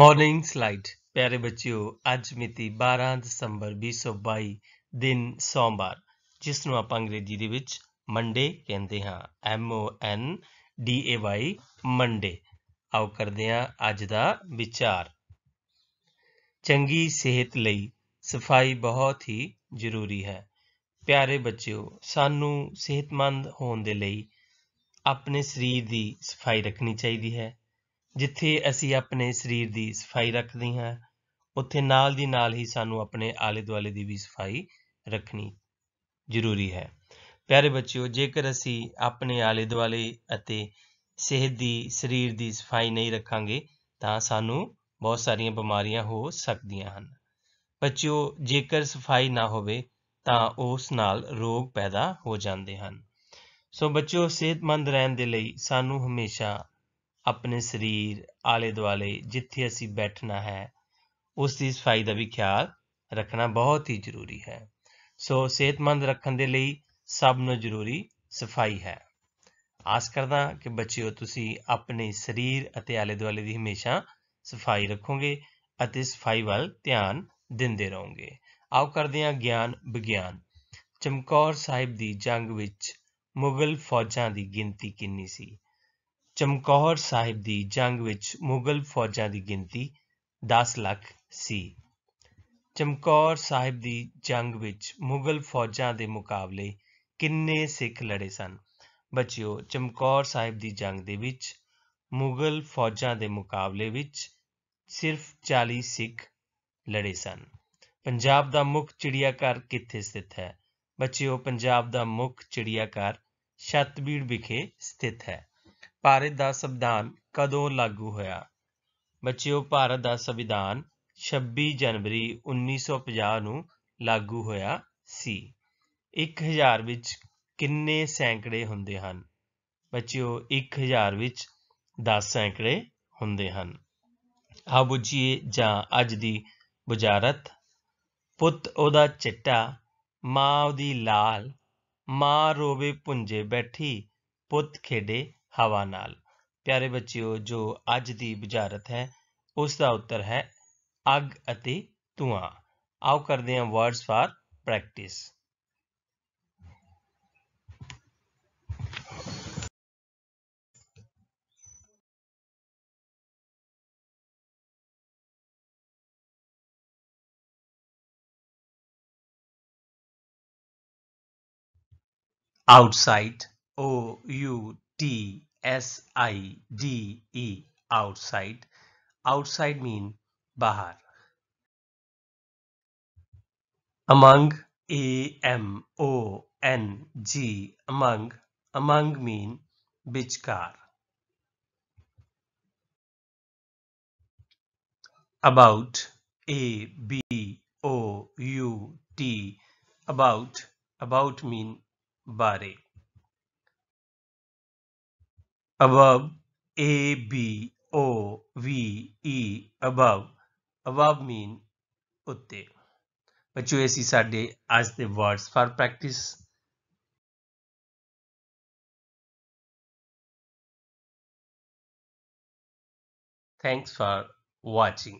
Morning slide ਪਿਆਰੇ ਬੱਚਿਓ ਅੱਜ ਮਿਤੀ 12 ਦਸੰਬਰ 2022 ਦਿਨ ਸੋਮਵਾਰ ਜਿਸ ਨੂੰ ਆਪਾਂ ਅੰਗਰੇਜ਼ੀ ਦੇ ਵਿੱਚ ਮੰਡੇ ਕਹਿੰਦੇ ਹਾਂ M O N D A Y Monday ਆਓ ਕਰਦੇ ਹਾਂ ਅੱਜ ਦਾ ਵਿਚਾਰ ਚੰਗੀ ਸਿਹਤ ਲਈ ਸਫਾਈ ਬਹੁਤ ਹੀ ਜ਼ਰੂਰੀ ਹੈ ਪਿਆਰੇ ਬੱਚਿਓ ਸਾਨੂੰ ਸਿਹਤਮੰਦ ਹੋਣ ਦੇ ਲਈ ਆਪਣੇ ਸਰੀਰ ਦੀ ਸਫਾਈ ਰੱਖਣੀ ਚਾਹੀਦੀ ਹੈ ਜਿੱਥੇ ਅਸੀਂ ਆਪਣੇ ਸਰੀਰ ਦੀ ਸਫਾਈ ਰੱਖਦੇ ਹਾਂ ਉੱਥੇ ਨਾਲ ਦੀ ਨਾਲ ਹੀ ਸਾਨੂੰ ਆਪਣੇ ਆਲੇ ਦੁਆਲੇ ਦੀ ਵੀ ਸਫਾਈ ਰੱਖਣੀ ਜ਼ਰੂਰੀ ਹੈ ਪਿਆਰੇ ਬੱਚਿਓ ਜੇਕਰ ਅਸੀਂ ਆਪਣੇ ਆਲੇ ਦੁਆਲੇ ਅਤੇ ਸਿਹਤ ਦੀ ਸਰੀਰ ਦੀ ਸਫਾਈ ਨਹੀਂ ਰੱਖਾਂਗੇ ਤਾਂ ਸਾਨੂੰ ਬਹੁਤ ਸਾਰੀਆਂ ਬਿਮਾਰੀਆਂ ਹੋ ਸਕਦੀਆਂ ਹਨ ਬੱਚਿਓ ਜੇਕਰ ਸਫਾਈ ਨਾ ਹੋਵੇ ਤਾਂ ਉਸ ਨਾਲ ਰੋਗ ਪੈਦਾ ਹੋ ਜਾਂਦੇ ਹਨ ਸੋ ਬੱਚਿਓ ਸਿਹਤਮੰਦ ਰਹਿਣ ਦੇ ਲਈ ਸਾਨੂੰ ਹਮੇਸ਼ਾ ਆਪਣੇ ਸਰੀਰ ਆਲੇ ਦੁਆਲੇ ਜਿੱਥੇ ਅਸੀਂ ਬੈਠਣਾ ਹੈ ਉਸ ਦੀ ਸਫਾਈ ਦਾ ਵੀ ਖਿਆਲ ਰੱਖਣਾ ਬਹੁਤ ਹੀ ਜ਼ਰੂਰੀ ਹੈ ਸੋ ਸਿਹਤਮੰਦ ਰੱਖਣ ਦੇ ਲਈ ਸਭ ਨੂੰ ਜ਼ਰੂਰੀ ਸਫਾਈ ਹੈ ਆਸ ਕਰਦਾ ਕਿ ਬੱਚਿਓ ਤੁਸੀਂ ਆਪਣੇ ਸਰੀਰ ਅਤੇ ਆਲੇ ਦੁਆਲੇ ਦੀ ਹਮੇਸ਼ਾ ਸਫਾਈ ਰੱਖੋਗੇ ਅਤੇ ਸਫਾਈ ਵੱਲ ਧਿਆਨ ਦਿੰਦੇ ਰਹੋਗੇ ਆਓ ਕਰਦੇ ਹਾਂ ਗਿਆਨ ਵਿਗਿਆਨ ਚਮਕੌਰ ਸਾਹਿਬ ਦੀ ਜੰਗ ਵਿੱਚ ਮੁਗਲ ਫੌਜਾਂ ਦੀ ਗਿਣਤੀ ਕਿੰਨੀ ਸੀ ਚਮਕੌਰ ਸਾਹਿਬ ਦੀ ਜੰਗ ਵਿੱਚ ਮੁਗਲ ਫੌਜਾਂ ਦੀ ਗਿਣਤੀ 10 ਲੱਖ ਸੀ ਚਮਕੌਰ ਸਾਹਿਬ ਦੀ ਜੰਗ ਵਿੱਚ ਮੁਗਲ ਫੌਜਾਂ ਦੇ ਮੁਕਾਬਲੇ ਕਿੰਨੇ ਸਿੱਖ ਲੜੇ ਸਨ ਬੱਚਿਓ ਚਮਕੌਰ ਸਾਹਿਬ ਦੀ ਜੰਗ ਦੇ ਵਿੱਚ ਮੁਗਲ ਫੌਜਾਂ ਦੇ ਮੁਕਾਬਲੇ ਵਿੱਚ ਸਿਰਫ 40 ਸਿੱਖ ਲੜੇ ਸਨ ਪੰਜਾਬ ਦਾ ਮੁੱਖ ਚਿੜੀਆਘਰ ਕਿੱਥੇ ਸਥਿਤ ਹੈ ਬੱਚਿਓ ਪੰਜਾਬ ਦਾ ਮੁੱਖ ਚਿੜੀਆਘਰ ਛਤਬੀੜ ਵਿਖੇ ਸਥਿਤ ਹੈ ਭਾਰਤ ਦਾ ਸੰਵਿਧਾਨ ਕਦੋਂ ਲਾਗੂ ਹੋਇਆ ਬੱਚਿਓ ਭਾਰਤ ਦਾ ਸੰਵਿਧਾਨ 26 ਜਨਵਰੀ 1950 ਨੂੰ ਲਾਗੂ ਹੋਇਆ ਸੀ 1000 ਵਿੱਚ ਕਿੰਨੇ ਸੈਂਕੜੇ ਹੁੰਦੇ ਹਨ ਬੱਚਿਓ 1000 ਵਿੱਚ 10 ਸੈਂਕੜੇ ਹੁੰਦੇ ਹਨ ਆ ਬੁਝੀਏ ਜਾਂ ਅੱਜ ਦੀ ਬੁਝਾਰਤ ਪੁੱਤ ਉਹਦਾ ਚਿੱਟਾ ਮਾਂ ਉਹਦੀ ਲਾਲ ਮਾਂ ਰੋਵੇ ਪੁੰਜੇ ਬੈਠੀ ਪੁੱਤ ਖੇਡੇ ਹਵਾ ਨਾਲ ਪਿਆਰੇ ਬੱਚਿਓ ਜੋ ਅੱਜ ਦੀ ਬੁਝਾਰਤ ਹੈ ਉਸ ਦਾ ਉੱਤਰ ਹੈ ਅੱਗ ਅਤੇ ਧੂਆਂ ਆਓ ਕਰਦੇ ਹਾਂ words for practice outside o u T S I D E outside. Outside mean bahar. Among A M O N G among among mean bichkar. About A B O U T about about mean bare above a b o v e above above mean utte you aise sade as the words for practice thanks for watching